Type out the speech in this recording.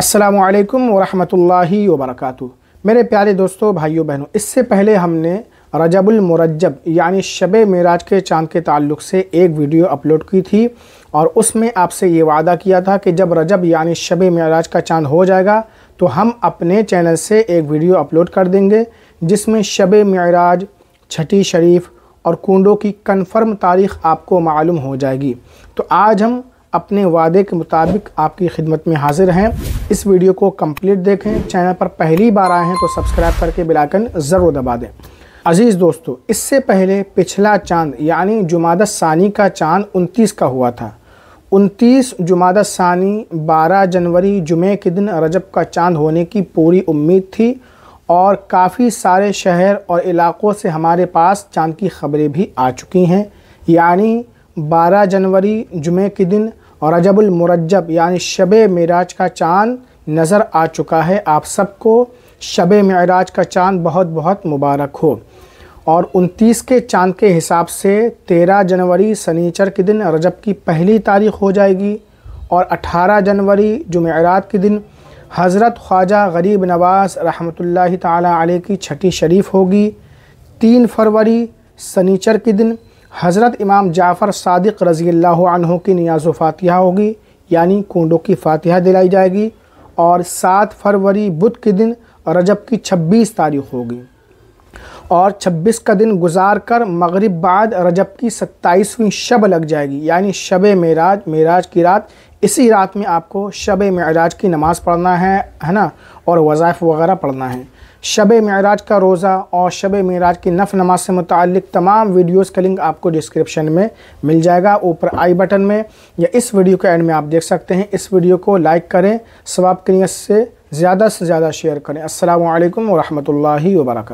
असलकम वरहमल वबरक मेरे प्यारे दोस्तों भाइयों बहनों इससे पहले हमने रजबुलमरजब यानी शब मराज के चांद के ताल्लुक से एक वीडियो अपलोड की थी और उसमें आपसे ये वादा किया था कि जब रजब यानी शब मराज का चांद हो जाएगा तो हम अपने चैनल से एक वीडियो अपलोड कर देंगे जिसमें शब मराज छठी शरीफ और कुंडों की कन्फर्म तारीख आपको मालूम हो जाएगी तो आज हम अपने वादे के मुताबिक आपकी खिदमत में हाजिर हैं इस वीडियो को कंप्लीट देखें चैनल पर पहली बार आए हैं तो सब्सक्राइब करके बिलाकन ज़रूर दबा दें अज़ीज़ दोस्तों इससे पहले पिछला चांद यानी जुमाद सानी का चांद उनतीस का हुआ था उनतीस जुमाद सानी बारह जनवरी जुमे के दिन रजब का चांद होने की पूरी उम्मीद थी और काफ़ी सारे शहर और इलाक़ों से हमारे पास चांद की खबरें भी आ चुकी हैं यानी 12 जनवरी जुमे के दिन और रजबुलमरजब यानी शब मराज का चाँद नज़र आ चुका है आप सबको शब मराज का चाँद बहुत बहुत मुबारक हो और 29 के चाँद के हिसाब से 13 जनवरी सनीचर के दिन रजब की पहली तारीख हो जाएगी और 18 जनवरी जुमेरात के दिन हज़रत ख्वाजा गरीब नवाज रहमतुल्लाह ताला की छठी शरीफ होगी तीन फरवरी सनीचर के दिन हज़रत इमाम जाफ़र सदक़ रज़ी अल्लाह की नियाज फातह होगी यानी कोंडों की फ़ातह दिलाई जाएगी और सात फरवरी बुध के दिन रजब की छब्बीस तारीख होगी और 26 का दिन गुजार कर मगरब बाद रजब की सत्ताईसवीं शब लग जाएगी यानी शब मराज मराज की रात इसी रात में आपको शब मराज की नमाज़ पढ़ना है है ना और वज़ाइफ वगैरह पढ़ना है शब मराज का रोज़ा और शब मराज की नफ नमाज से मुतल तमाम वीडियोज़ का लिंक आपको डिस्क्रिप्शन में मिल जाएगा ऊपर आई बटन में या इस वीडियो के एंड में आप देख सकते हैं इस वीडियो को लाइक करें स्वाब क्रियत से ज़्यादा से ज़्यादा शेयर करें असल वरहमल वर्क